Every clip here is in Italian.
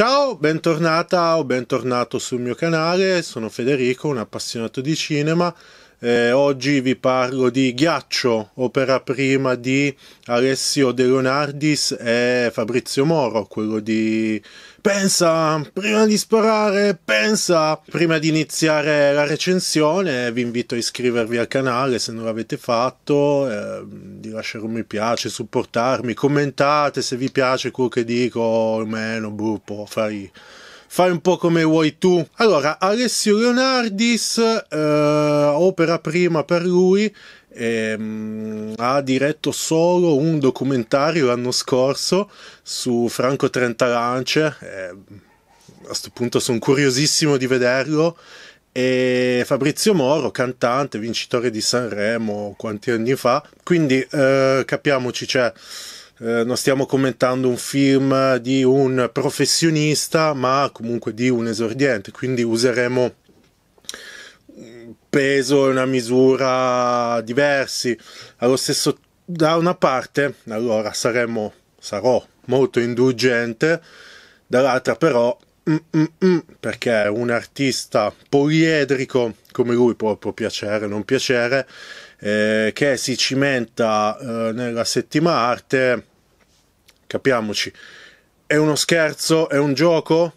Ciao, bentornata o bentornato sul mio canale, sono Federico, un appassionato di cinema eh, oggi vi parlo di Ghiaccio, opera prima di Alessio De Leonardis e Fabrizio Moro, quello di Pensa, prima di sparare, pensa! Prima di iniziare la recensione vi invito a iscrivervi al canale se non l'avete fatto, eh, di lasciare un mi piace, supportarmi, commentate se vi piace quello che dico o meno, boh, fai fai un po' come vuoi tu. Allora, Alessio Leonardis, eh, opera prima per lui, ehm, ha diretto solo un documentario l'anno scorso su Franco Trentalance. Eh, a questo punto sono curiosissimo di vederlo. E Fabrizio Moro, cantante, vincitore di Sanremo quanti anni fa. Quindi eh, capiamoci, c'è. Cioè, eh, non stiamo commentando un film di un professionista, ma comunque di un esordiente, quindi useremo peso e una misura diversi. Allo stesso da una parte, allora saremo, sarò molto indulgente, dall'altra però perché un artista poliedrico come lui può, può piacere o non piacere, eh, che si cimenta eh, nella settima arte, capiamoci, è uno scherzo, è un gioco,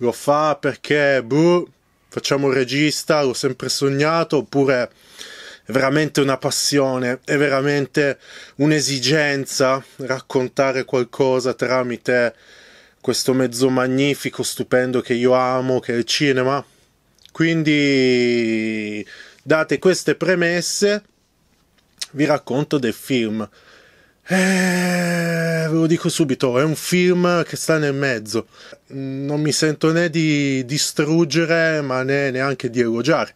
lo fa perché buh, facciamo il regista, l'ho sempre sognato, oppure è veramente una passione, è veramente un'esigenza raccontare qualcosa tramite questo mezzo magnifico, stupendo che io amo, che è il cinema. Quindi, date queste premesse, vi racconto del film. Eh, ve lo dico subito, è un film che sta nel mezzo. Non mi sento né di distruggere, ma né neanche di elogiare.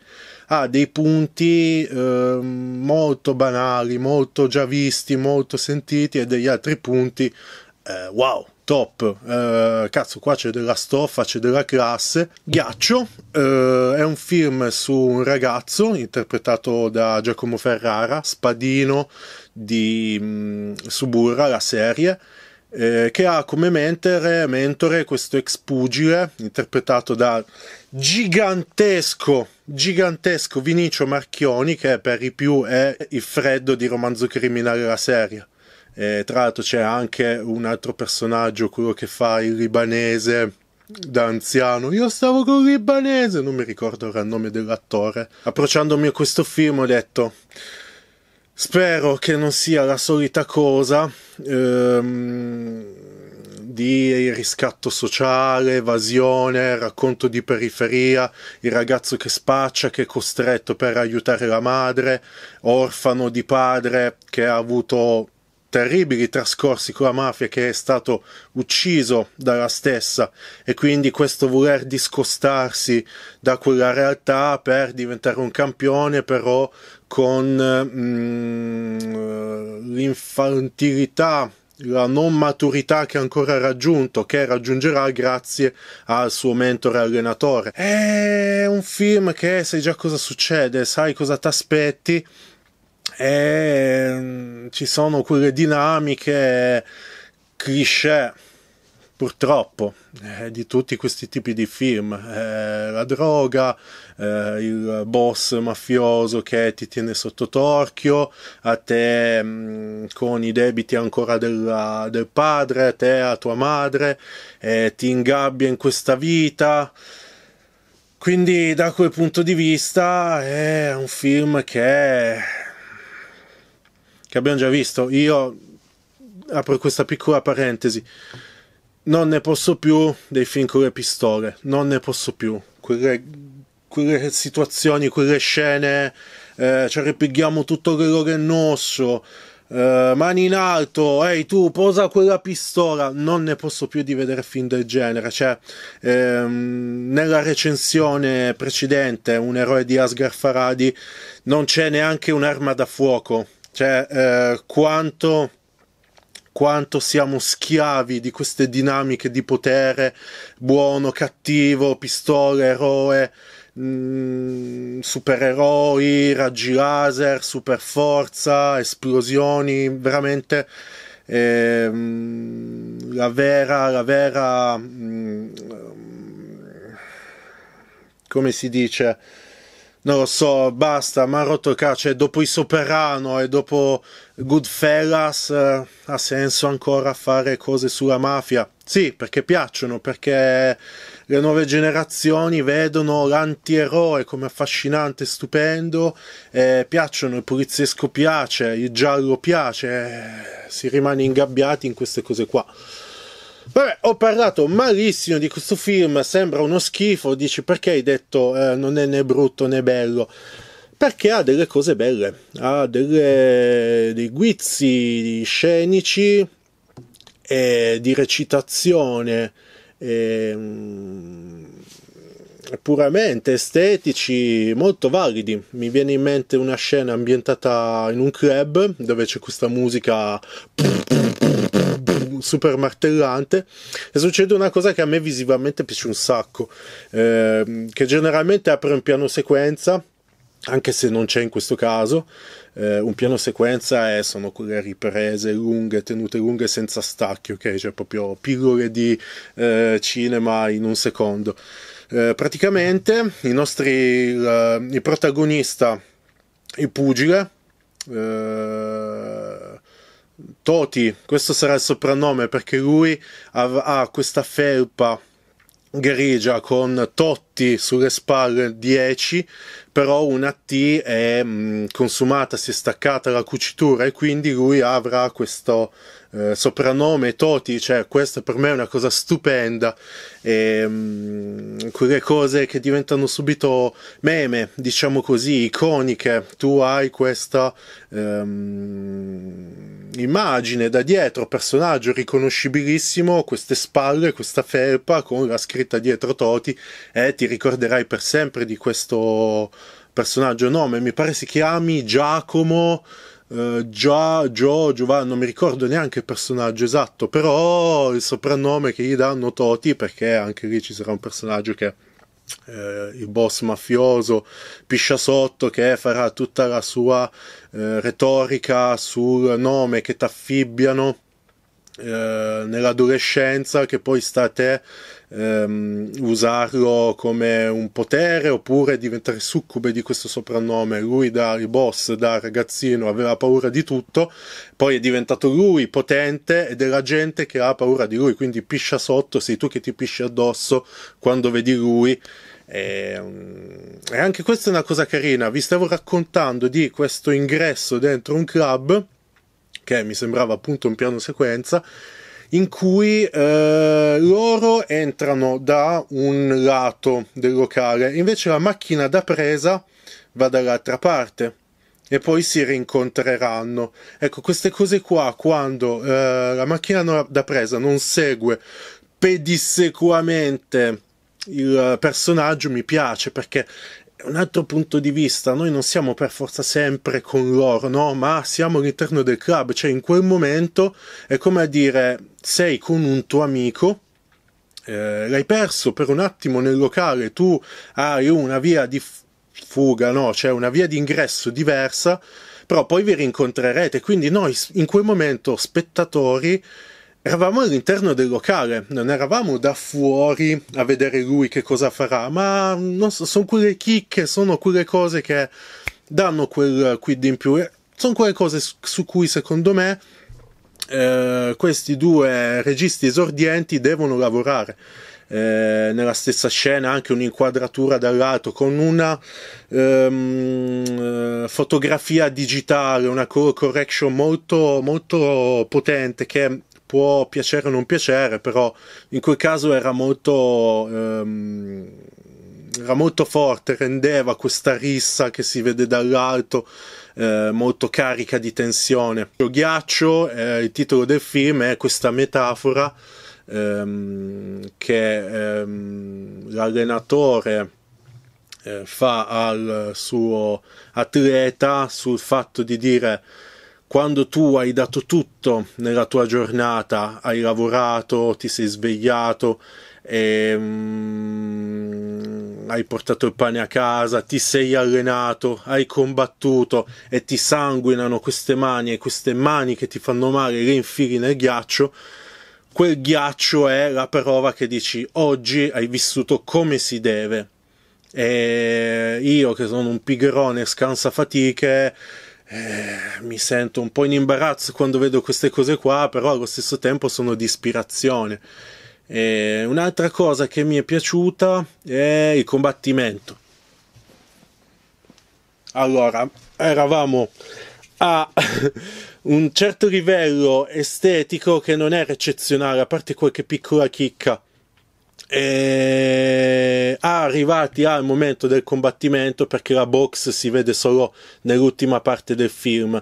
Ha dei punti eh, molto banali, molto già visti, molto sentiti, e degli altri punti, eh, wow, top. Eh, cazzo, qua c'è della stoffa, c'è della classe. Ghiaccio eh, è un film su un ragazzo interpretato da Giacomo Ferrara, spadino di mh, mm, Suburra, la serie. Eh, che ha come mentore, mentore questo ex pugile interpretato da gigantesco, gigantesco Vinicio Marchioni, che per i più è il freddo di romanzo criminale la serie. Eh, tra l'altro c'è anche un altro personaggio, quello che fa il libanese da anziano. Io stavo con il libanese, non mi ricordo ora il nome dell'attore. Approcciandomi a questo film ho detto... Spero che non sia la solita cosa ehm, di riscatto sociale, evasione, racconto di periferia, il ragazzo che spaccia, che è costretto per aiutare la madre, orfano di padre che ha avuto terribili trascorsi con la mafia che è stato ucciso dalla stessa e quindi questo voler discostarsi da quella realtà per diventare un campione però con mm, l'infantilità la non maturità che ancora ha raggiunto, che raggiungerà grazie al suo mentore allenatore. È un film che sai già cosa succede, sai cosa ti aspetti e mm, ci sono quelle dinamiche cliché purtroppo eh, di tutti questi tipi di film eh, la droga eh, il boss mafioso che ti tiene sotto torchio a te mh, mm, con i debiti ancora della, del padre a te a tua madre ti ingabbia in questa vita quindi da quel punto di vista è un film che che abbiamo già visto. Io apro questa piccola parentesi. Non ne posso più dei film con le pistole, non ne posso più. Quelle, quelle situazioni, quelle scene, eh, ci ripieghiamo tutto quello che è nostro. Eh, mani in alto, ehi tu posa quella pistola, non ne posso più di vedere film del genere. Cioè, ehm, nella recensione precedente, un eroe di Asghar Faradi, non c'è neanche un'arma da fuoco cioè eh, quanto quanto siamo schiavi di queste dinamiche di potere, buono, cattivo, pistola, eroe, mh, mm, supereroi, raggi laser, super forza, esplosioni, veramente eh, mh, la vera, la vera, mh, mm, come si dice, non lo so, basta, mi ha rotto il cazzo, cioè, dopo i Soprano e dopo Goodfellas eh, ha senso ancora fare cose sulla mafia. Sì, perché piacciono, perché le nuove generazioni vedono l'antieroe come affascinante, stupendo, eh, piacciono, il poliziesco piace, il giallo piace, eh, si rimane ingabbiati in queste cose qua. Vabbè, ho parlato malissimo di questo film, sembra uno schifo, dici perché hai detto eh, non è né brutto né bello? Perché ha delle cose belle, ha delle, dei guizzi scenici, e di recitazione, eh, puramente estetici molto validi. Mi viene in mente una scena ambientata in un club dove c'è questa musica super martellante e succede una cosa che a me visivamente piace un sacco, eh, che generalmente apre un piano sequenza anche se non c'è in questo caso, eh, un piano sequenza è, sono quelle riprese lunghe, tenute lunghe senza stacchi, ok? Cioè proprio pillole di eh, cinema in un secondo. Eh, praticamente i nostri, il, eh, il protagonista, il pugile, eh, Toti, questo sarà il soprannome perché lui ha, ha questa felpa grigia con Tot tutti sulle spalle 10, però una T è mh, mm, consumata, si è staccata la cucitura e quindi lui avrà questo eh, soprannome Toti, cioè questo per me è una cosa stupenda, e, mh, mm, quelle cose che diventano subito meme, diciamo così, iconiche, tu hai questa ehm, immagine da dietro, personaggio riconoscibilissimo, queste spalle, questa felpa con la scritta dietro Toti e ti ti ricorderai per sempre di questo personaggio nome, mi pare si chiami Giacomo, eh, Gio, Gio, Giovanni, non mi ricordo neanche il personaggio esatto, però il soprannome che gli danno Toti, perché anche lì ci sarà un personaggio che eh, il boss mafioso piscia sotto che farà tutta la sua eh, retorica sul nome che t'affibbiano eh, nell'adolescenza che poi sta a te ehm, usarlo come un potere oppure diventare succube di questo soprannome. Lui da boss, da ragazzino, aveva paura di tutto, poi è diventato lui potente e della gente che ha paura di lui, quindi piscia sotto, sei tu che ti pisci addosso quando vedi lui. E, mm, e anche questa è una cosa carina, vi stavo raccontando di questo ingresso dentro un club che mi sembrava appunto un piano sequenza in cui eh, loro entrano da un lato del locale, invece la macchina da presa va dall'altra parte e poi si rincontreranno. Ecco, queste cose qua, quando eh, la macchina da presa non segue pedissequamente il eh, personaggio, mi piace perché un altro punto di vista, noi non siamo per forza sempre con loro, no? ma siamo all'interno del club, cioè in quel momento è come a dire sei con un tuo amico, eh, l'hai perso per un attimo nel locale, tu hai una via di fuga, no? cioè una via di ingresso diversa, però poi vi rincontrerete, quindi noi in quel momento spettatori Eravamo all'interno del locale, non eravamo da fuori a vedere lui che cosa farà, ma so, sono quelle chicche, sono quelle cose che danno quel quid in più. Eh, sono quelle cose su cui secondo me eh, questi due registi esordienti devono lavorare. Eh, nella stessa scena anche un'inquadratura dall'alto con una ehm, eh, fotografia digitale, una color correction molto, molto potente che può piacere o non piacere, però in quel caso era molto, ehm, era molto forte, rendeva questa rissa che si vede dall'alto eh, molto carica di tensione. Lo ghiaccio, eh, il titolo del film, è questa metafora ehm, che ehm, l'allenatore eh, fa al suo atleta sul fatto di dire quando tu hai dato tutto nella tua giornata, hai lavorato, ti sei svegliato, e, mm, hai portato il pane a casa, ti sei allenato, hai combattuto e ti sanguinano queste mani e queste mani che ti fanno male le infili nel ghiaccio, quel ghiaccio è la prova che dici oggi hai vissuto come si deve. E io che sono un pigrone scansafatiche, eh, mi sento un po' in imbarazzo quando vedo queste cose qua, però allo stesso tempo sono di ispirazione. E un'altra cosa che mi è piaciuta è il combattimento. Allora, eravamo a un certo livello estetico che non era eccezionale, a parte qualche piccola chicca e eh, arrivati al momento del combattimento perché la box si vede solo nell'ultima parte del film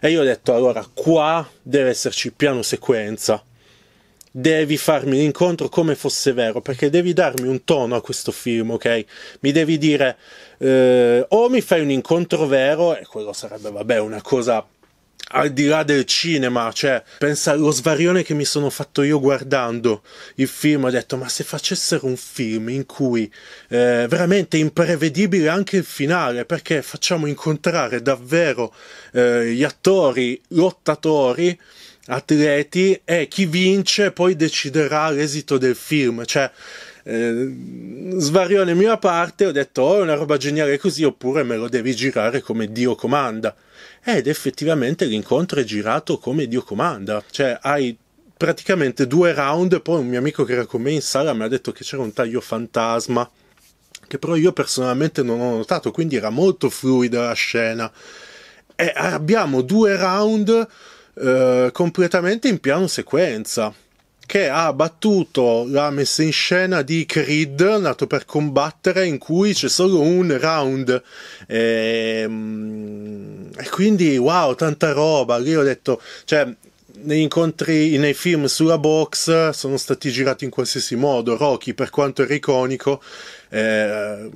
e io ho detto allora qua deve esserci piano sequenza devi farmi l'incontro come fosse vero perché devi darmi un tono a questo film ok mi devi dire eh, o mi fai un incontro vero e quello sarebbe vabbè una cosa al di là del cinema, cioè, pensa allo svarione che mi sono fatto io guardando il film, ho detto, ma se facessero un film in cui eh, veramente imprevedibile anche il finale, perché facciamo incontrare davvero eh, gli attori, lottatori, atleti e chi vince poi deciderà l'esito del film, cioè... Eh, svarione mia parte ho detto o oh, è una roba geniale così oppure me lo devi girare come Dio comanda ed effettivamente l'incontro è girato come Dio comanda, cioè hai praticamente due round, poi un mio amico che era con me in sala mi ha detto che c'era un taglio fantasma, che però io personalmente non ho notato, quindi era molto fluida la scena. E abbiamo due round eh, completamente in piano sequenza, che ha battuto la messa in scena di Creed, nato per combattere, in cui c'è solo un round eh, e quindi wow, tanta roba. Lì ho detto, cioè, negli incontri nei film sulla box sono stati girati in qualsiasi modo. Rocky, per quanto era iconico, eh,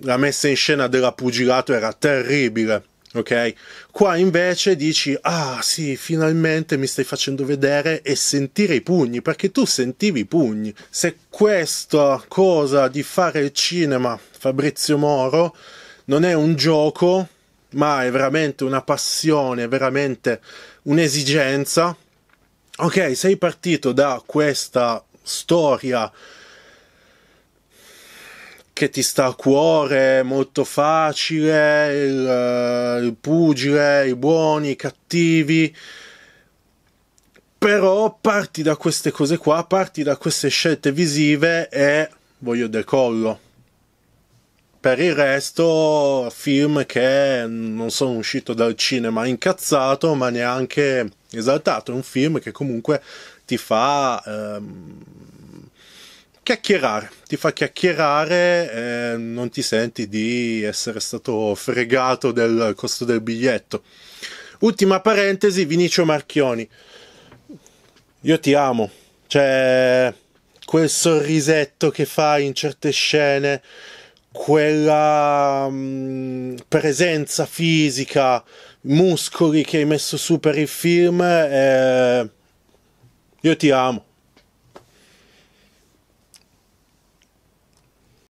la messa in scena della pugilato era terribile. Ok, qua invece dici: Ah, sì, finalmente mi stai facendo vedere e sentire i pugni perché tu sentivi i pugni. Se questa cosa di fare il cinema, Fabrizio Moro, non è un gioco, ma è veramente una passione, è veramente un'esigenza. Ok, sei partito da questa storia che ti sta a cuore, molto facile, il, eh, il pugile, i buoni, i cattivi, però parti da queste cose qua, parti da queste scelte visive e voglio decollo per il resto film che non sono uscito dal cinema incazzato ma neanche esaltato, è un film che comunque ti fa ehm, chiacchierare, ti fa chiacchierare, eh, non ti senti di essere stato fregato del costo del biglietto. Ultima parentesi, Vinicio Marchioni, io ti amo, cioè quel sorrisetto che fai in certe scene quella mm, presenza fisica, muscoli che hai messo su per il film, eh, io ti amo.